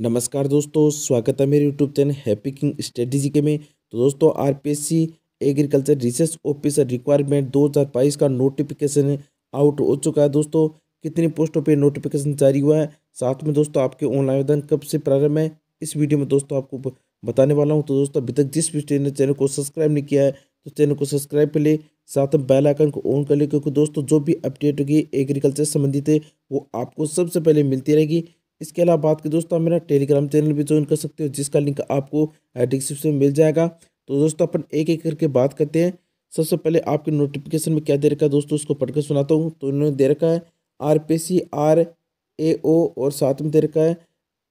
नमस्कार दोस्तों स्वागत है मेरे YouTube channel happy king strategy के में तो दोस्तों RPSC agriculture research officer requirement 2022 का नोटिफिकेशन आउट हो चुका है दोस्तों कितनी पोस्टों पे नोटिफिकेशन जारी हुआ है साथ में दोस्तों आपके ऑनलाइन आवेदन कब से प्रारंभ है इस वीडियो में दोस्तों आपको बताने वाला हूँ तो दोस्तों अभी तक जिस भी ने चैनल को सब्सक्राइब नहीं किया है तो चैनल को सब्सक्राइब कर ले साथ में बेल आइकन को ऑन कर ले क्योंकि दोस्तों जो भी अपडेट होगी एग्रीकल्चर संबंधित है वो आपको सबसे पहले मिलती रहेगी इसके अलावा बात करें दोस्तों मेरा टेलीग्राम चैनल भी ज्वाइन कर सकते हो जिसका लिंक आपको डिस्क्रिप्शन में मिल जाएगा तो दोस्तों अपन एक एक करके बात करते हैं सबसे पहले आपके नोटिफिकेशन में क्या दे रखा है दोस्तों उसको पढ़कर सुनाता हूँ तो इन्होंने दे रखा है R P C R A O और साथ में दे रखा है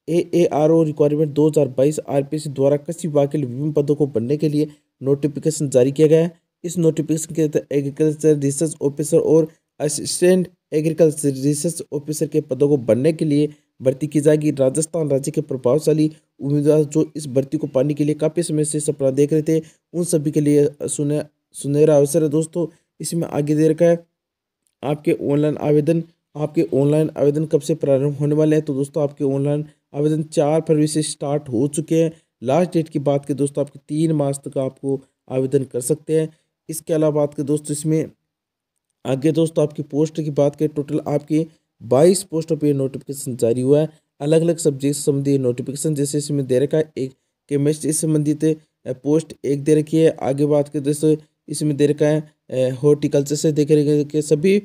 ए ए आर ओ रिक्वायरमेंट दो हज़ार बाईस आर पी सी द्वारा कृषि विभाग के विभिन्न पदों को बनने के लिए नोटिफिकेशन जारी किया गया है इस नोटिफिकेशन के तहत एग्रीकल्चर रिसर्च ऑफिसर और असिस्टेंट एग्रीकल्चर रिसर्च ऑफिसर के पदों को बनने के लिए भर्ती की जाएगी राजस्थान राज्य के प्रभावशाली उम्मीदवार जो इस भर्ती को पाने के लिए काफ़ी समय से सपना देख रहे थे उन सभी के लिए सुने सुनहरा अवसर है दोस्तों इसमें आगे दे रखा है आपके ऑनलाइन आवेदन आपके ऑनलाइन आवेदन कब से प्रारंभ होने वाले हैं तो दोस्तों आपके ऑनलाइन आवेदन चार फरवरी से स्टार्ट हो चुके हैं लास्ट डेट की बात करें दोस्तों आपके तीन मार्च तक आपको आवेदन कर सकते हैं इसके अलावा बात करें दोस्तों इसमें आगे दोस्तों आपकी पोस्ट की बात करें टोटल आपकी बाईस पोस्ट पर नोटिफिकेशन जारी हुआ है अलग अलग सब्जेक्ट संबंधी नोटिफिकेशन जैसे इसमें दे रखा है एक केमिस्ट्री संबंधित पोस्ट एक दे रखी है आगे बात करते दोस्तों इसमें दे रखा है हॉर्टिकल्चर से देख रहे सभी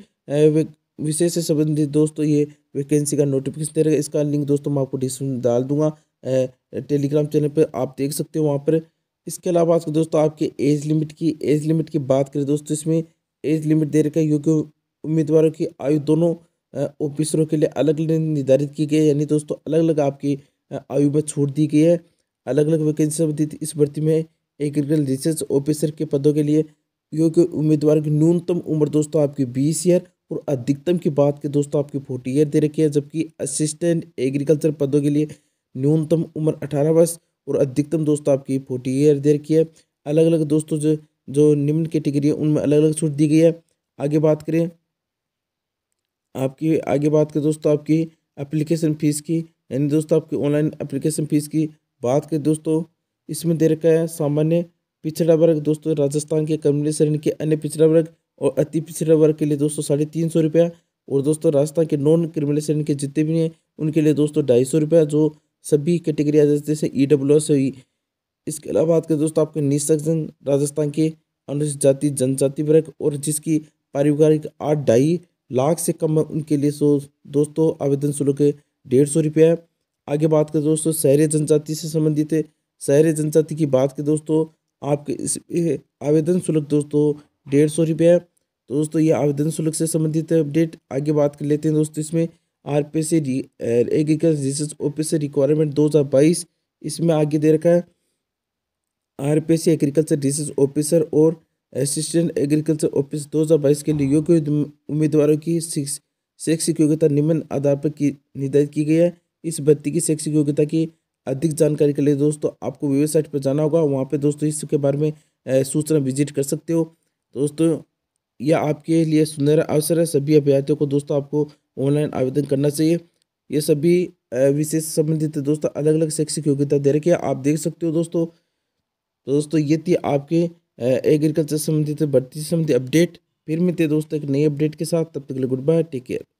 विषय से संबंधित दोस्तों ये वैकेंसी का नोटिफिकेशन दे रखा है इसका लिंक दोस्तों मैं आपको डिस्क्रिप्शन डाल दूंगा टेलीग्राम चैनल पर आप देख सकते हो वहाँ पर इसके अलावा बात दोस्तों आपके एज लिमिट की एज लिमिट की बात करें दोस्तों इसमें एज लिमिट दे रखा है क्योंकि उम्मीदवारों की आयु दोनों ऑफिसरों के लिए अलग अलग निर्धारित की गई है यानी दोस्तों अलग अलग आपकी आयु में छूट दी गई है अलग अलग वैकेंसी संबंधित इस भर्ती में एग्रीकल्चर रिसर्च ऑफिसर के पदों के लिए योग्य उम्मीदवार की न्यूनतम उम्र दोस्तों आपकी बीस ईयर और अधिकतम की बात की दोस्तों आपकी फोर्टी ईयर दे रखी है जबकि असिस्टेंट एग्रीकल्चर पदों के लिए न्यूनतम उम्र अठारह वर्ष और अधिकतम दोस्तों आपकी फोर्टी ईयर दे रखी है अलग अलग दोस्तों जो जो निम्न कैटेगरी है उनमें अलग अलग छूट दी गई है आगे बात करें आपकी आगे बात करें दोस्तों आपकी एप्लीकेशन फ़ीस की यानी दोस्तों आपकी ऑनलाइन एप्लीकेशन फ़ीस की बात करें दोस्तों इसमें दे रखा है सामान्य पिछड़ा वर्ग दोस्तों राजस्थान के कम्युनिटी श्रेणी के अन्य पिछड़ा वर्ग और अति पिछड़ा वर्ग के लिए दोस्तों साढ़े तीन सौ रुपया और दोस्तों राजस्थान के नॉन क्रिमिनल श्रेणी के जितने भी हैं उनके लिए दोस्तों ढाई सौ रुपया जो सभी कैटेगरी आ जाती जैसे ई डब्ल्यू एस हुई इसके अलावा बात करें दोस्तों आपके निःसक्षण राजस्थान के अनुसूचित जाति जनजाति वर्ग और जिसकी पारिवारिक आठ ढाई लाख से कम उनके लिए सो दोस्तों आवेदन शुल्क डेढ़ सौ रुपया है आगे बात करें दोस्तों शहरी जनजाति से संबंधित है शहरी जनजाति की बात करें दोस्तों आपके इस आवेदन शुल्क दोस्तों डेढ़ सौ रुपया तो दोस्तों ये आवेदन शुल्क से संबंधित है अपडेट आगे बात कर लेते हैं दोस्तों इसमें आर पी से एग्रीकल्चर रिसर्च ऑफिसर रिक्वायरमेंट दो हज़ार बाईस इसमें आगे दे रखा है R P agriculture research officer और असिस्टेंट एग्रीकल्चर ऑफिस 2022 के लिए योग्य उम्मीदवारों की शैक्षिक योग्यता निम्न आधार पर की निर्धारित की गई है इस भर्ती की शैक्षिक योग्यता की अधिक जानकारी के लिए दोस्तों आपको वेबसाइट पर जाना होगा वहाँ पर दोस्तों इसके बारे में सूचना विजिट कर सकते हो दोस्तों यह आपके लिए सुनहरा अवसर है सभी अभ्यर्थियों को दोस्तों आपको ऑनलाइन आवेदन करना चाहिए ये सभी विशेष संबंधित दोस्तों अलग अलग शैक्षिक योग्यता दे रखी है आप देख सकते हो दोस्तों तो दोस्तों ये थी आपके एग्रीकल्चर संबंधित भर्ती संबंधी अपडेट फिर मिलते दोस्तों एक नई अपडेट के साथ तब तक के लिए गुड बाय टेक केयर